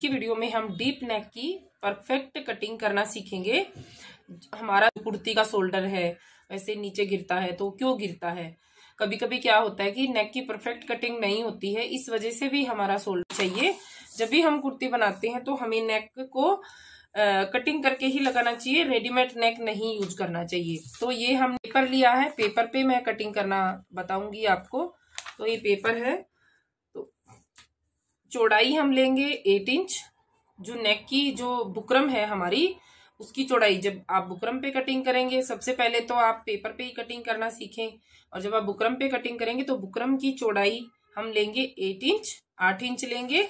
की वीडियो में हम डीप नेक की परफेक्ट कटिंग करना सीखेंगे हमारा कुर्ती का शोल्डर है वैसे नीचे गिरता है तो क्यों गिरता है कभी कभी क्या होता है कि नेक की परफेक्ट कटिंग नहीं होती है इस वजह से भी हमारा शोल्डर चाहिए जब भी हम कुर्ती बनाते हैं तो हमें नेक को आ, कटिंग करके ही लगाना चाहिए रेडीमेड नेक नहीं यूज करना चाहिए तो ये हम पेपर लिया है पेपर पे मैं कटिंग करना बताऊंगी आपको तो ये पेपर है चौड़ाई हम लेंगे एट इंच जो नेक की जो बुकरम है हमारी उसकी चौड़ाई जब आप बुकरम पे कटिंग करेंगे सबसे पहले तो आप पेपर पे ही कटिंग करना सीखें और जब आप बुकरम पे कटिंग करेंगे तो बुकरम की चौड़ाई हम लेंगे एट इंच आठ इंच लेंगे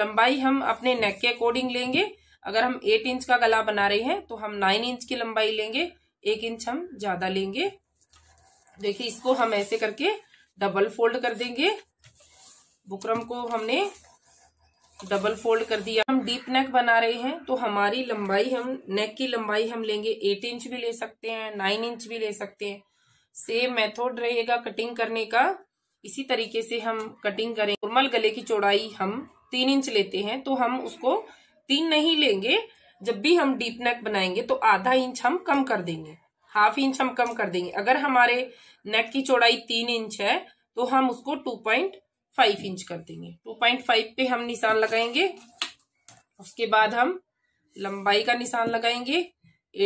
लंबाई हम अपने नेक के अकॉर्डिंग लेंगे अगर हम एट इंच का गला बना रहे हैं तो हम नाइन इंच की लंबाई लेंगे एक इंच हम ज्यादा लेंगे देखिए इसको हम ऐसे करके डबल फोल्ड कर देंगे बुकरम को हमने डबल फोल्ड कर दिया हम डीप नेक बना रहे हैं तो हमारी लंबाई हम नेक की लंबाई हम लेंगे एट इंच भी ले सकते हैं नाइन इंच भी ले सकते हैं सेम मेथड रहेगा कटिंग करने का इसी तरीके से हम कटिंग करें नॉर्मल गले की चौड़ाई हम तीन इंच लेते हैं तो हम उसको तीन नहीं लेंगे जब भी हम डीप नेक बनाएंगे तो आधा इंच हम कम कर देंगे हाफ इंच हम कम कर देंगे अगर हमारे नेक की चौड़ाई तीन इंच है तो हम उसको टू पॉइंट फाइव इंच कर देंगे टू पॉइंट फाइव पे हम निशान लगाएंगे उसके बाद हम लंबाई का निशान लगाएंगे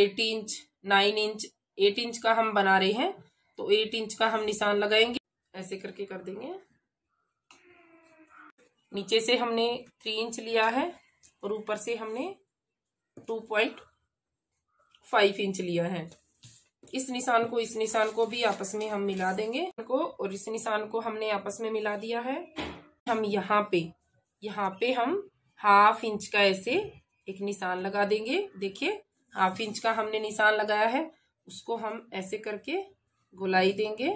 eight inch nine inch eight inch का हम बना रहे हैं तो एट इंच का हम निशान लगाएंगे ऐसे करके कर देंगे नीचे से हमने थ्री इंच लिया है और ऊपर से हमने टू पॉइंट फाइव इंच लिया है इस निशान को इस निशान को भी आपस में हम मिला देंगे को और इस निशान को हमने आपस में मिला दिया है हम यहाँ पे यहाँ पे हम हाफ इंच का ऐसे एक निशान लगा देंगे देखिए हाफ इंच का हमने निशान लगाया है उसको हम ऐसे करके गोलाई देंगे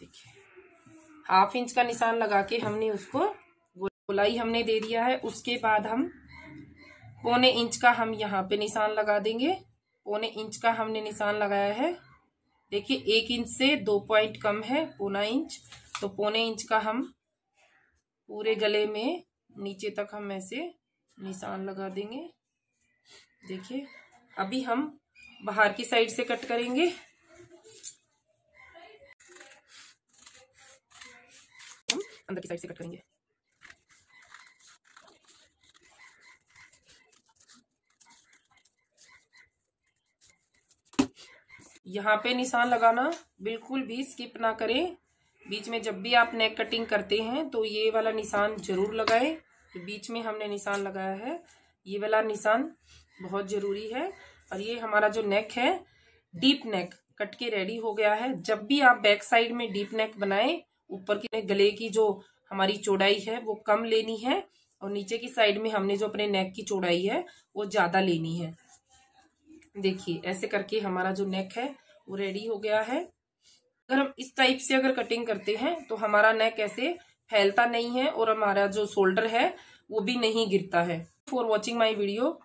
देखिए हाफ इंच का निशान लगा के हमने उसको गोलाई हमने दे दिया है उसके बाद हम पौने इंच का हम यहाँ पे निशान लगा देंगे पौने इंच का हमने निशान लगाया है देखिए एक इंच से दो पॉइंट कम है पौना इंच तो पौने इंच का हम पूरे गले में नीचे तक हम ऐसे निशान लगा देंगे देखिए अभी हम बाहर की साइड से कट करेंगे हम अंदर की साइड से कट करेंगे यहाँ पे निशान लगाना बिल्कुल भी स्किप ना करें बीच में जब भी आप नेक कटिंग करते हैं तो ये वाला निशान जरूर लगाए तो बीच में हमने निशान लगाया है ये वाला निशान बहुत ज़रूरी है और ये हमारा जो नेक है डीप नेक कट के रेडी हो गया है जब भी आप बैक साइड में डीप नेक बनाए ऊपर की गले की जो हमारी चौड़ाई है वो कम लेनी है और नीचे की साइड में हमने जो अपने नेक की चौड़ाई है वो ज़्यादा लेनी है देखिए ऐसे करके हमारा जो नेक है वो रेडी हो गया है अगर हम इस टाइप से अगर कटिंग करते हैं तो हमारा नेक ऐसे फैलता नहीं है और हमारा जो शोल्डर है वो भी नहीं गिरता है फॉर वॉचिंग माई वीडियो